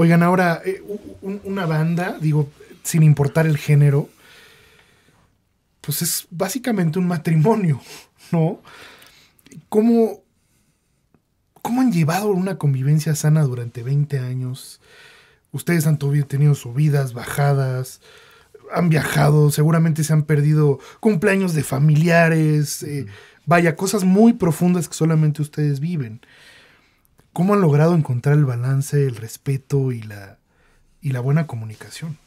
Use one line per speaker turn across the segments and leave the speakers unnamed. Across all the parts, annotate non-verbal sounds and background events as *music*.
Oigan, ahora, eh, una banda, digo, sin importar el género, pues es básicamente un matrimonio, *laughs* ¿no? ¿Cómo, cómo han llevado una convivencia sana durante 20 años? Ustedes han tenido subidas, bajadas, han viajado, seguramente se han perdido cumpleaños de familiares, eh, vaya, cosas muy profundas que solamente ustedes viven. ¿Cómo han logrado encontrar el balance, el respeto y la, y la buena comunicación?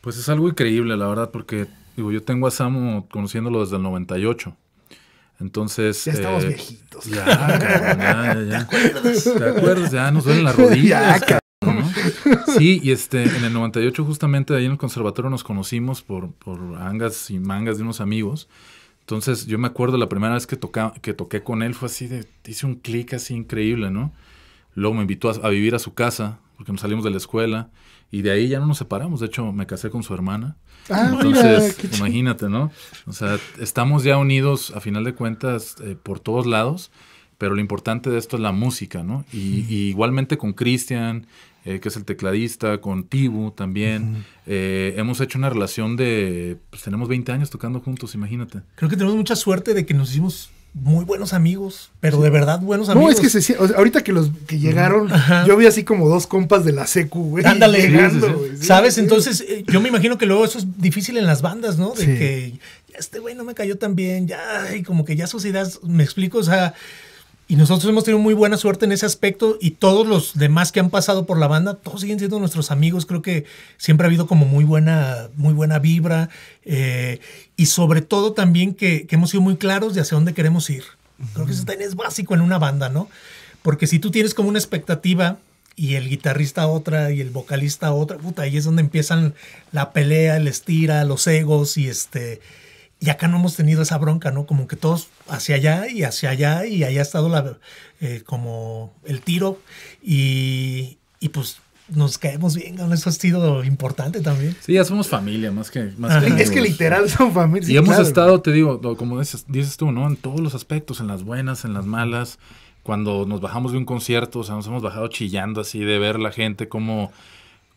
Pues es algo increíble, la verdad, porque digo, yo tengo a Samo conociéndolo desde el 98. Entonces. Ya estamos eh, viejitos. Ya, ya, ya. ¿Te acuerdas? ¿Te acuerdas? Ya nos duelen las *laughs* rodillas. Sí, y este, en el 98, justamente ahí en el conservatorio nos conocimos por, por angas y mangas de unos amigos. Entonces yo me acuerdo la primera vez que, toca, que toqué con él fue así, de, hice un clic así increíble, ¿no? Luego me invitó a, vivir a su casa, porque nos salimos de la escuela, y de ahí ya no nos separamos, de hecho me casé con su hermana.
Ah, Entonces,
imagínate, ¿no? O sea, estamos ya unidos a final de cuentas eh, por todos lados pero lo importante de esto es la música, ¿no? Y, igualmente con Cristian, eh, que es el tecladista, con Tibu también, eh, hemos hecho una relación de, pues tenemos 20 años tocando juntos, imagínate.
Creo que tenemos mucha suerte de que nos hicimos muy buenos amigos, pero de verdad buenos amigos. No, es que ahorita que los que llegaron, yo vi así
como dos compas de la secu, güey. Ándale, llegando,
¿sabes? Entonces, eh, yo me imagino que luego eso es difícil en las bandas, ¿no? De que este güey no me cayó tan bien, ya, y como que ya sus me explico, o sea, y nosotros hemos tenido muy buena suerte en ese aspecto y todos los demás que han pasado por la banda, todos siguen siendo nuestros amigos. Creo que siempre ha habido como muy buena, muy buena vibra eh, y sobre todo también que, hemos sido muy claros de hacia dónde queremos ir. Creo que eso también es básico en una banda, ¿no? Porque si tú tienes como una expectativa y el guitarrista otra y el vocalista otra, puta, ahí es donde empiezan la pelea, el estira, los egos y este y acá no hemos tenido esa bronca, ¿no? Como que todos hacia allá y hacia allá y ahí ha estado la, eh, como el tiro y, y pues nos caemos bien, eso ha sido importante también.
Sí, ya somos familia, más que... Más es que literal son familia. Y hemos estado, te digo, como dices, tú, ¿no? En todos los aspectos, en las buenas, en las malas. Cuando nos bajamos de un concierto, o sea, nos hemos bajado chillando así de ver la gente como...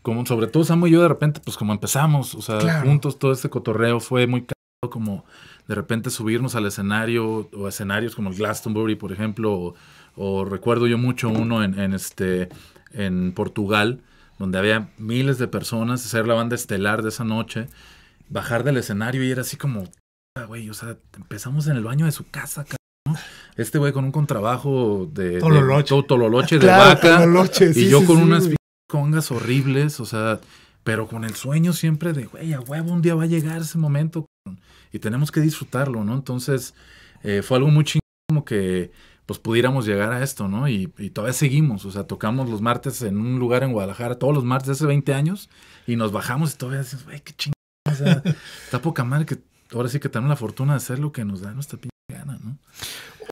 Como sobre todo Samu y yo de repente, pues como empezamos, o sea, juntos todo este cotorreo fue muy, como de repente subirnos al escenario o escenarios como el Glastonbury, por ejemplo, o, recuerdo yo mucho uno en, este, en Portugal, donde había miles de personas, hacer la banda estelar de esa noche, bajar del escenario y era así como, ah, güey, o sea, empezamos en el baño de su casa, ¿no? Este güey con un contrabajo de tololoche, de, de vaca y yo con unas congas horribles, o sea, pero con el sueño siempre de, güey, a huevo un día va a llegar ese momento y tenemos que disfrutarlo, ¿no? Entonces, eh, fue algo muy chingón como que pues pudiéramos llegar a esto, ¿no? Y, todavía seguimos, o sea, tocamos los martes en un lugar en Guadalajara, todos los martes hace 20 años, y nos bajamos y todavía decimos, güey, qué chingón, o sea, *laughs* está poca madre que ahora sí que tenemos la fortuna de hacer lo que nos da nuestra